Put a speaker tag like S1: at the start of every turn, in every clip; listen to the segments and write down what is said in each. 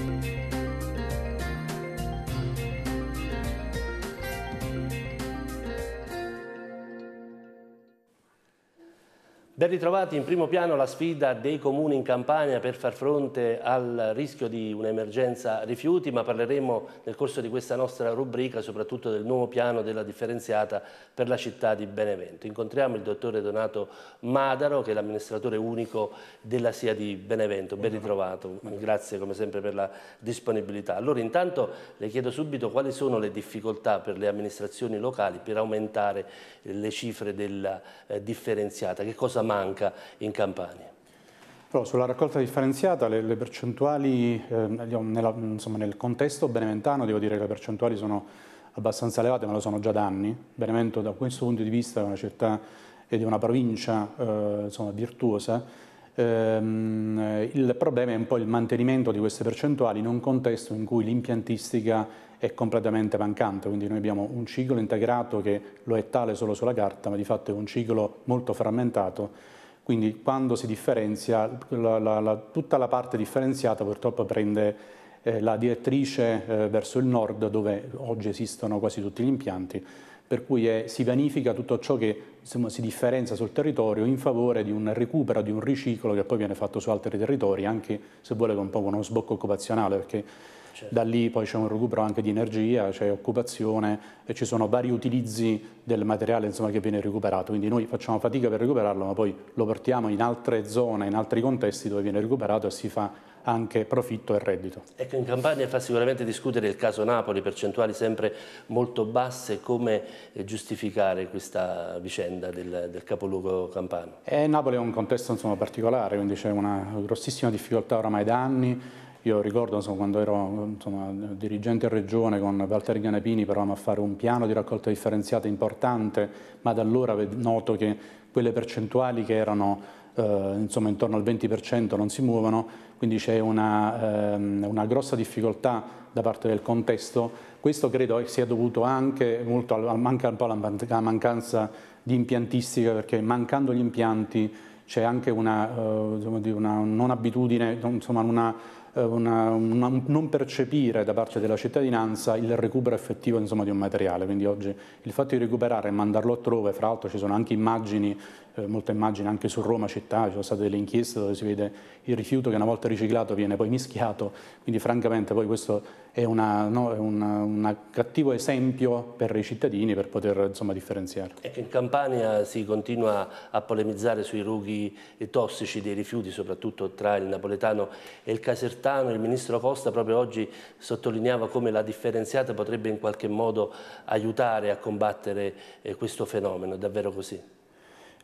S1: Música Ben ritrovati in primo piano la sfida dei comuni in Campania per far fronte al rischio di un'emergenza rifiuti, ma parleremo nel corso di questa nostra rubrica soprattutto del nuovo piano della differenziata per la città di Benevento. Incontriamo il dottore Donato Madaro, che è l'amministratore unico della SIA di Benevento. Ben ritrovato, grazie come sempre per la disponibilità. Allora intanto le chiedo subito quali sono le difficoltà per le amministrazioni locali per aumentare le cifre della eh, differenziata, che cosa manca? manca in Campania.
S2: Però sulla raccolta differenziata le, le percentuali, eh, nella, insomma, nel contesto beneventano devo dire che le percentuali sono abbastanza elevate, ma lo sono già da anni. Benevento da questo punto di vista è una città e è una provincia eh, insomma, virtuosa. Ehm, il problema è un po' il mantenimento di queste percentuali in un contesto in cui l'impiantistica è completamente mancante, quindi noi abbiamo un ciclo integrato che lo è tale solo sulla carta, ma di fatto è un ciclo molto frammentato, quindi quando si differenzia, la, la, la, tutta la parte differenziata purtroppo prende eh, la direttrice eh, verso il nord dove oggi esistono quasi tutti gli impianti, per cui è, si vanifica tutto ciò che insomma, si differenzia sul territorio in favore di un recupero, di un riciclo che poi viene fatto su altri territori, anche se vuole con un po' uno sbocco occupazionale, perché certo. da lì poi c'è un recupero anche di energia, c'è occupazione e ci sono vari utilizzi del materiale insomma, che viene recuperato, quindi noi facciamo fatica per recuperarlo, ma poi lo portiamo in altre zone, in altri contesti dove viene recuperato e si fa anche profitto e reddito.
S1: Ecco, in Campania fa sicuramente discutere il caso Napoli, percentuali sempre molto basse, come eh, giustificare questa vicenda del, del capoluogo campano?
S2: Eh, Napoli è un contesto insomma, particolare, quindi c'è una grossissima difficoltà oramai da anni, io ricordo insomma, quando ero insomma, dirigente regione con Valtteri Ganapini, provavamo a fare un piano di raccolta differenziata importante, ma da allora noto che quelle percentuali che erano eh, insomma, intorno al 20% non si muovono quindi c'è una, ehm, una, grossa difficoltà da parte del contesto. Questo credo sia dovuto anche molto al, manca, un po' alla mancanza di impiantistica, perché mancando gli impianti c'è anche una, eh, una non abitudine, insomma una, eh, una, una, non percepire da parte della cittadinanza il recupero effettivo insomma, di un materiale, quindi oggi il fatto di recuperare e mandarlo altrove, fra l'altro ci sono anche immagini eh, molte immagini anche su Roma città, ci sono state delle inchieste dove si vede il rifiuto che una volta riciclato viene poi mischiato, quindi francamente poi questo è un no, cattivo esempio per i cittadini per poter insomma, differenziare.
S1: che ecco, in Campania si continua a polemizzare sui rughi tossici dei rifiuti, soprattutto tra il napoletano e il casertano. Il ministro Costa proprio oggi sottolineava come la differenziata potrebbe in qualche modo aiutare a combattere eh, questo fenomeno, è davvero così?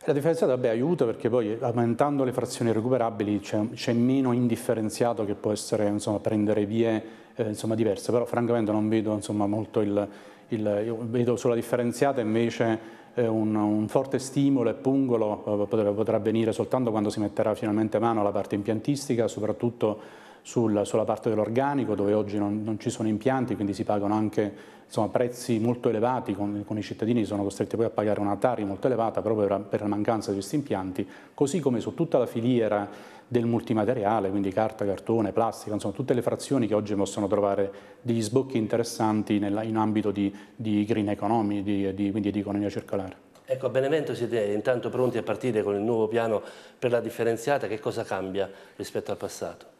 S2: La differenziata vabbè, aiuta perché poi aumentando le frazioni recuperabili c'è meno indifferenziato che può essere insomma, prendere vie eh, diverse, però francamente non vedo insomma, molto il, il vedo sulla differenziata invece eh, un, un, forte stimolo e pungolo eh, potrà, avvenire soltanto quando si metterà finalmente mano alla parte impiantistica, soprattutto sul, sulla parte dell'organico dove oggi non, non, ci sono impianti, quindi si pagano anche insomma, prezzi molto elevati, con, con, i cittadini sono costretti poi a pagare una tari molto elevata proprio per, per la mancanza di questi impianti, così come su tutta la filiera del multimateriale, quindi carta, cartone, plastica, insomma tutte le frazioni che oggi possono trovare degli sbocchi interessanti nella, in ambito di, di green economy, di, di, quindi di economia circolare.
S1: Ecco, a Benevento siete intanto pronti a partire con il nuovo piano per la differenziata, che cosa cambia rispetto al passato?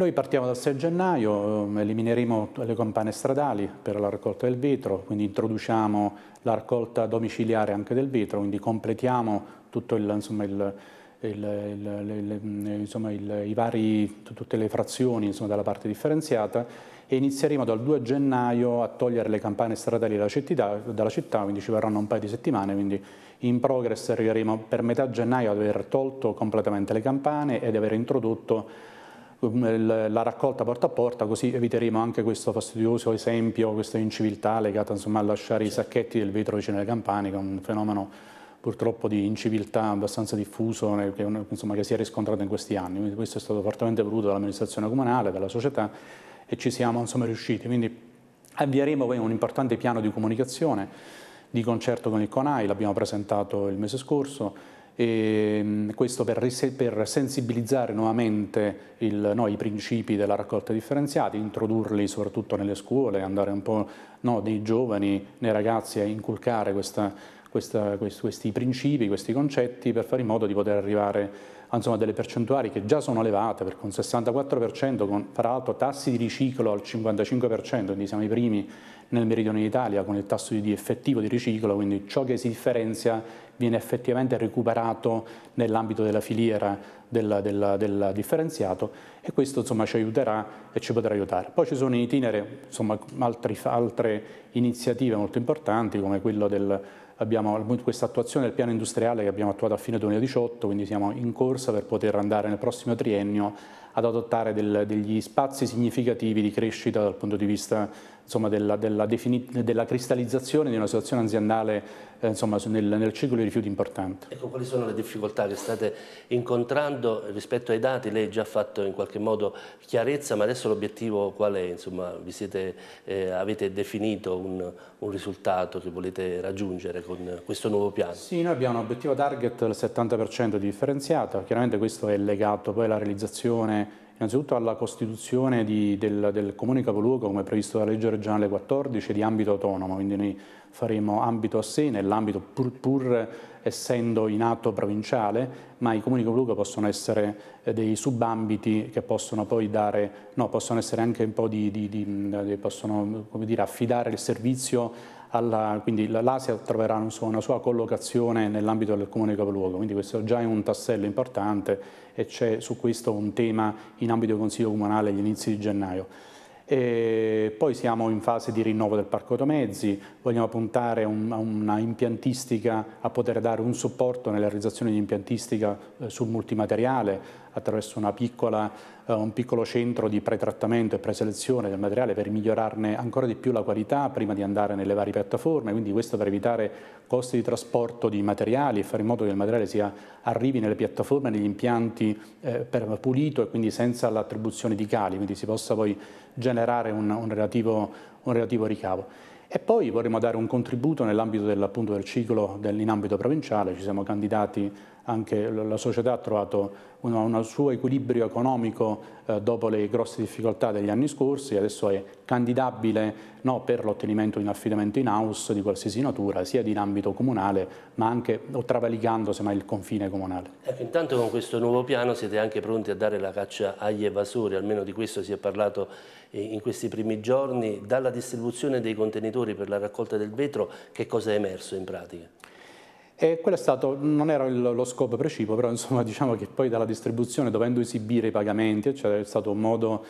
S2: Noi partiamo dal 6 gennaio, ehm, elimineremo le campane stradali per la raccolta del vetro, quindi introduciamo la raccolta domiciliare anche del vetro, quindi completiamo tutto il, insomma, il, il, il, insomma, vari, tutte le frazioni insomma, dalla parte differenziata e inizieremo dal 2 gennaio a togliere le campane stradali dalla città, dalla città quindi ci verranno un paio di settimane, quindi in progress arriveremo per metà gennaio ad aver tolto completamente le campane ed aver introdotto la raccolta porta a porta, così eviteremo anche questo fastidioso esempio, questa inciviltà legata insomma, a lasciare i sacchetti del vetro vicino alle campane, che è un fenomeno purtroppo di inciviltà abbastanza diffuso che, insomma, che si è riscontrato in questi anni. Quindi questo è stato fortemente voluto dall'amministrazione comunale, dalla società e ci siamo insomma, riusciti. Quindi avvieremo poi un importante piano di comunicazione di concerto con il CONAI, l'abbiamo presentato il mese scorso, e ehm, questo per, per sensibilizzare nuovamente il, no, i principi della raccolta differenziata, introdurli soprattutto nelle scuole, andare un po' no, nei giovani, nei ragazzi a inculcare questa, questa, questi, questi principi, questi concetti per fare in modo di poter arrivare Ah, insomma, delle percentuali che già sono elevate, perché un 64% con tra l'altro tassi di riciclo al 55%, quindi siamo i primi nel meridione d'Italia con il tasso di effettivo di riciclo, quindi ciò che si differenzia viene effettivamente recuperato nell'ambito della filiera del, del, del, differenziato e questo insomma, ci aiuterà e ci potrà aiutare. Poi ci sono in itinere insomma, altri, altre iniziative molto importanti come quello del abbiamo questa attuazione del piano industriale che abbiamo attuato a fine 2018, quindi siamo in corsa per poter andare nel prossimo triennio ad adottare del, degli spazi significativi di crescita dal punto di vista insomma, della, della, della, cristallizzazione di una situazione aziendale eh, insomma, nel, nel, ciclo dei rifiuti importante.
S1: Ecco, quali sono le difficoltà che state incontrando rispetto ai dati? Lei ha già fatto in qualche modo chiarezza, ma adesso l'obiettivo qual è? Insomma, siete, eh, avete definito un, un, risultato che volete raggiungere con questo nuovo piano? Sì, noi abbiamo un obiettivo target del
S2: 70% di differenziata, chiaramente questo è legato poi alla realizzazione Innanzitutto alla costituzione di, del, del comune capoluogo, come previsto dalla legge regionale 14, di ambito autonomo, quindi noi faremo ambito a sé nell'ambito pur, pur essendo in atto provinciale, ma i comuni capoluogo possono essere eh, dei subambiti che possono poi dare, no, possono essere anche un po' di, di, di possono, dire, affidare il servizio alla, quindi l'Asia troverà una sua collocazione nell'ambito del comune capoluogo, quindi questo già è un tassello importante e c'è su questo un tema in ambito del Consiglio Comunale agli inizi di gennaio. E poi siamo in fase di rinnovo del parco automezzi, vogliamo puntare a una impiantistica, a poter dare un supporto nella realizzazione di impiantistica eh, sul multimateriale, attraverso piccola, eh, un piccolo centro di pretrattamento e preselezione del materiale per migliorarne ancora di più la qualità prima di andare nelle varie piattaforme, quindi questo per evitare costi di trasporto di materiali e fare in modo che il materiale sia, arrivi nelle piattaforme, negli impianti eh, per pulito e quindi senza l'attribuzione di cali, quindi si possa poi generare un, un, relativo, un relativo ricavo. E poi vorremmo dare un contributo nell'ambito del, del ciclo in ambito provinciale, ci siamo candidati, anche la società ha trovato una, un suo equilibrio economico eh, dopo le grosse difficoltà degli anni scorsi, adesso è candidabile no, per l'ottenimento di un affidamento in house di qualsiasi natura, sia in ambito comunale, ma anche o travalicando semmai il confine comunale.
S1: Ecco, intanto con questo nuovo piano siete anche pronti a dare la caccia agli evasori, almeno di questo si è parlato eh, in questi primi giorni, dalla distribuzione dei contenitori per la raccolta del vetro che cosa è emerso in pratica? E quello è stato, non era il, lo scopo
S2: precipuo, però insomma diciamo che poi dalla distribuzione, dovendo esibire i pagamenti, cioè è stato un modo,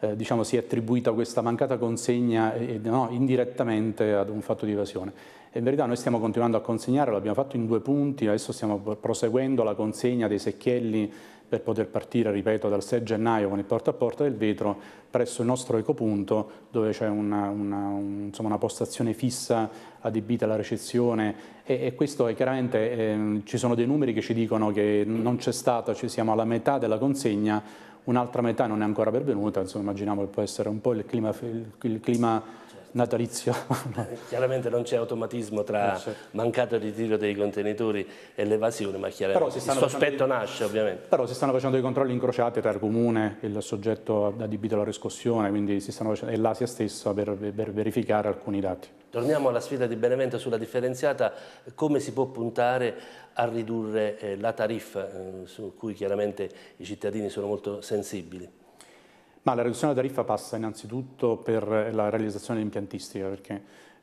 S2: eh, diciamo si è attribuita questa mancata consegna eh, no, indirettamente ad un fatto di evasione. in verità noi stiamo continuando a consegnare, l'abbiamo fatto in due punti, adesso stiamo proseguendo la consegna dei secchielli per poter partire, ripeto, dal 6 gennaio con il porta a porta del vetro presso il nostro ecopunto dove c'è una, una, un, insomma, una, postazione fissa adibita alla ricezione e, e questo è chiaramente, eh, ci sono dei numeri che ci dicono che non c'è stata, ci siamo alla metà della consegna, un'altra metà non è ancora pervenuta, insomma immaginiamo che può essere un po' il clima, il, il clima natalizio.
S1: chiaramente non c'è automatismo tra eh, mancato ritiro dei contenitori e l'evasione, ma chiaramente il sospetto dei... nasce ovviamente.
S2: Però si stanno facendo dei controlli incrociati tra il comune e il soggetto adibito alla riscossione, quindi si stanno facendo, e l'Asia stessa per, per verificare alcuni dati.
S1: Torniamo alla sfida di Benevento sulla differenziata, come si può puntare a ridurre eh, la tariffa eh, su cui chiaramente i cittadini sono molto sensibili?
S2: Ma la riduzione della tariffa passa innanzitutto per eh, la realizzazione impiantistica, perché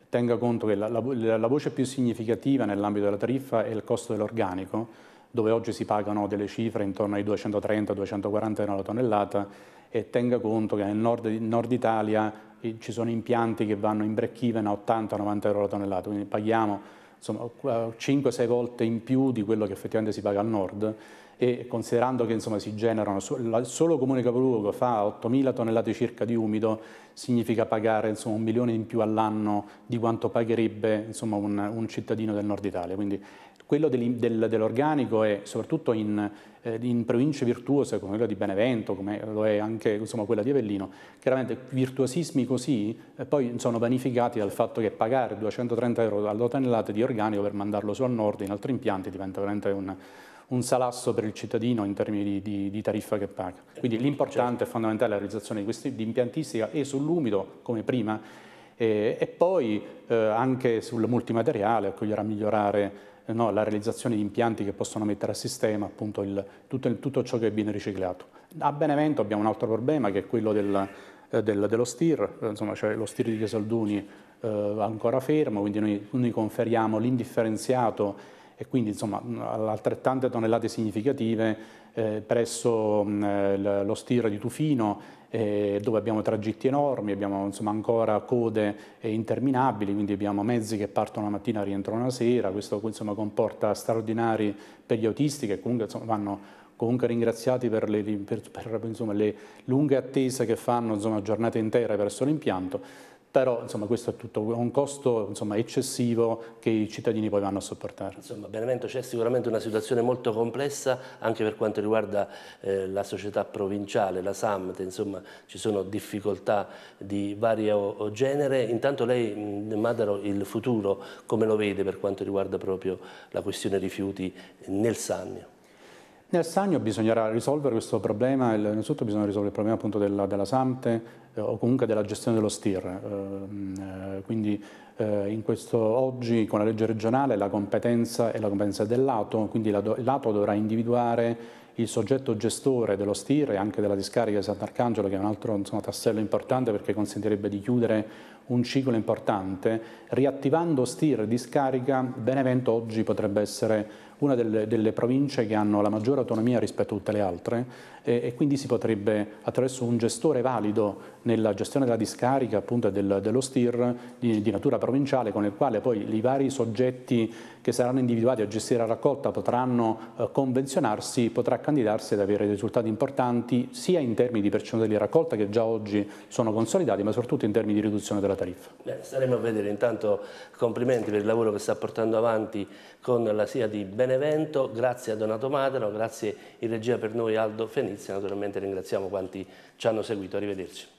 S2: tenga conto che la, la, la voce più significativa nell'ambito della tariffa è il costo dell'organico, dove oggi si pagano delle cifre intorno ai 230-240 euro alla tonnellata e tenga conto che nel nord, nord Italia eh, ci sono impianti che vanno in break even a 80-90 euro alla tonnellata, quindi paghiamo 5-6 volte in più di quello che effettivamente si paga al nord e considerando che insomma, si generano, il solo comune capoluogo fa 8.000 tonnellate circa di umido, significa pagare insomma, un milione in più all'anno di quanto pagherebbe insomma, un, un, cittadino del nord Italia. Quindi quello dell'organico del, dell è soprattutto in, eh, in, province virtuose come quella di Benevento, come lo è anche insomma, quella di Avellino, chiaramente virtuosismi così eh, poi sono vanificati dal fatto che pagare 230 euro alla tonnellata di organico per mandarlo su al nord in altri impianti diventa veramente un un salasso per il cittadino in termini di, di, di tariffa che paga. Quindi certo. l'importante e fondamentale è la realizzazione di, questi, di impiantistica e sull'umido come prima e, eh, e poi eh, anche sul multimateriale, accoglierà a migliorare eh, No, la realizzazione di impianti che possono mettere a sistema appunto il, tutto, il, tutto, ciò che viene riciclato. A Benevento abbiamo un altro problema che è quello del, eh, del, dello STIR, insomma cioè lo STIR di Chiesalduni eh, ancora fermo, quindi noi, noi conferiamo l'indifferenziato e quindi insomma altrettante tonnellate significative eh, presso mh, lo stiro di Tufino eh, dove abbiamo tragitti enormi, abbiamo insomma, ancora code eh, interminabili, quindi abbiamo mezzi che partono la mattina e rientrano la sera, questo insomma, comporta straordinari per gli autisti che comunque insomma, vanno comunque ringraziati per le, per, per, insomma, le lunghe attese che fanno giornate intere presso l'impianto però insomma, questo è tutto un costo insomma, eccessivo che i cittadini poi vanno a sopportare. Insomma,
S1: Benevento c'è sicuramente una situazione molto complessa anche per quanto riguarda eh, la società provinciale, la SAMT, insomma ci sono difficoltà di vario genere. Intanto lei, Madaro, il futuro come lo vede per quanto riguarda proprio la questione rifiuti nel Sannio? Nel Sannio bisognerà risolvere questo problema, innanzitutto bisogna risolvere il problema appunto della,
S2: della SAMTE, eh, o comunque della gestione dello STIR. Eh, mm, eh, quindi in questo, oggi con la legge regionale la competenza è la competenza dell'ATO, quindi l'ATO dovrà individuare il soggetto gestore dello STIR e anche della discarica di Sant'Arcangelo, che è un altro insomma, tassello importante perché consentirebbe di chiudere un ciclo importante, riattivando STIR e discarica, Benevento oggi potrebbe essere una delle, delle, province che hanno la maggiore autonomia rispetto a tutte le altre e, e, quindi si potrebbe attraverso un gestore valido nella gestione della discarica appunto del, dello STIR di, di natura provinciale con il quale poi i vari soggetti che saranno individuati a gestire la raccolta potranno eh, convenzionarsi, potrà candidarsi ad avere risultati importanti sia in termini di percentuale di raccolta
S1: che già oggi sono consolidati, ma soprattutto in termini di riduzione della tariffa. Beh, staremo a vedere, intanto complimenti per il lavoro che sta portando avanti con la SIA di Benevento, grazie a Donato Madero, grazie in regia per noi Aldo Fenizia, naturalmente ringraziamo quanti ci hanno seguito, arrivederci.